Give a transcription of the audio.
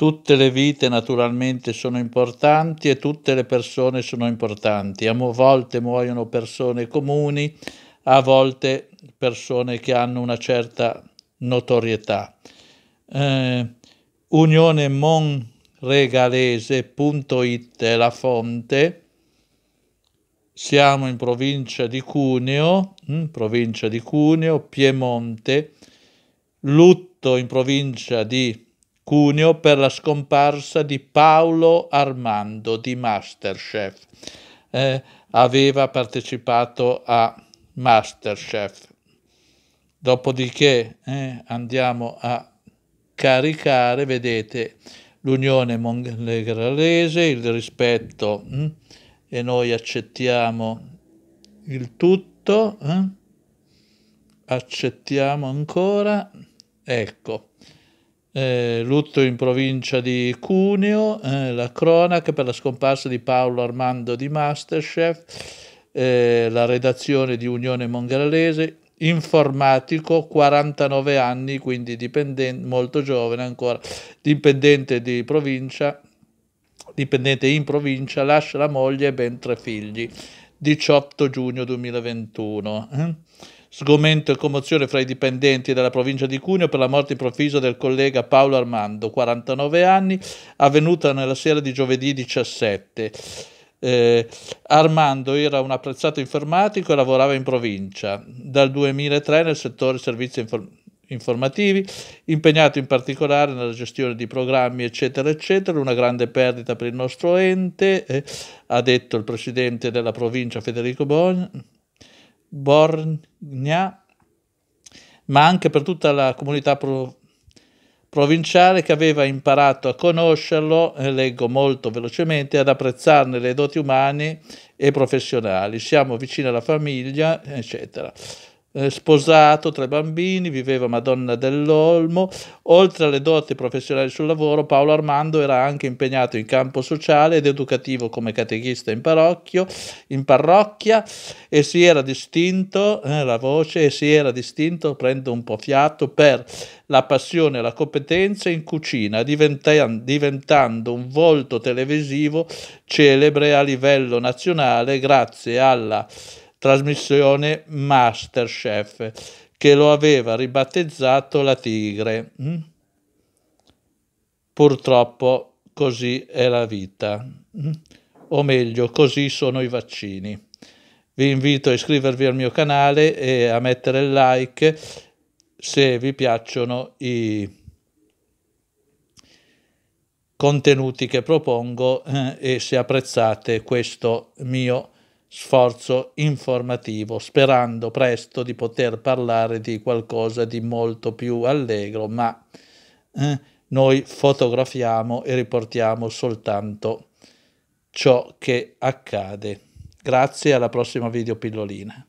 Tutte le vite naturalmente sono importanti e tutte le persone sono importanti. A volte muoiono persone comuni, a volte persone che hanno una certa notorietà. Eh, Unione Monregalese.it è la fonte. Siamo in provincia di Cuneo, hm, provincia di Cuneo, Piemonte, Lutto in provincia di Cuneo per la scomparsa di Paolo Armando di Masterchef. Eh, aveva partecipato a Masterchef. Dopodiché eh, andiamo a caricare, vedete, l'unione mongolese, il rispetto mh? Hm, e noi accettiamo il tutto, eh? accettiamo ancora, ecco. Eh, lutto in provincia di Cuneo, eh, la cronaca per la scomparsa di Paolo Armando di Masterchef, eh, la redazione di Unione Mongrelese, informatico, 49 anni, quindi dipendente, molto giovane ancora, dipendente di provincia, dipendente in provincia, lascia la moglie e ben tre figli, 18 giugno 2021. Sgomento e commozione fra i dipendenti della provincia di Cuneo per la morte improvvisa del collega Paolo Armando, 49 anni, avvenuta nella sera di giovedì 17. Eh, Armando era un apprezzato informatico e lavorava in provincia dal 2003 nel settore servizi informatici informativi, impegnato in particolare nella gestione di programmi, eccetera, eccetera, una grande perdita per il nostro ente, eh, ha detto il presidente della provincia Federico Bogna. Borgna, ma anche per tutta la comunità pro- provinciale che aveva imparato a conoscerlo, eh, leggo molto velocemente, ad apprezzarne le doti umane e professionali. Siamo vicini alla famiglia, eccetera eh, sposato, tre bambini, viveva a Madonna dell'Olmo. Oltre alle doti professionali sul lavoro, Paolo Armando era anche impegnato in campo sociale ed educativo come catechista in, in parrocchia e si era distinto, eh, la voce, e si era distinto, prendo un po' fiato, per la passione e la competenza in cucina, diventando un volto televisivo celebre a livello nazionale grazie alla trasmissione Masterchef, che lo aveva ribattezzato La Tigre. Mm? Purtroppo così è la vita, mm? o meglio, così sono i vaccini. Vi invito a iscrivervi al mio canale e a mettere il like se vi piacciono i contenuti che propongo eh, e se apprezzate questo mio canale sforzo informativo, sperando presto di poter parlare di qualcosa di molto più allegro, ma eh, noi fotografiamo e riportiamo soltanto ciò che accade. Grazie, alla prossima video pillolina.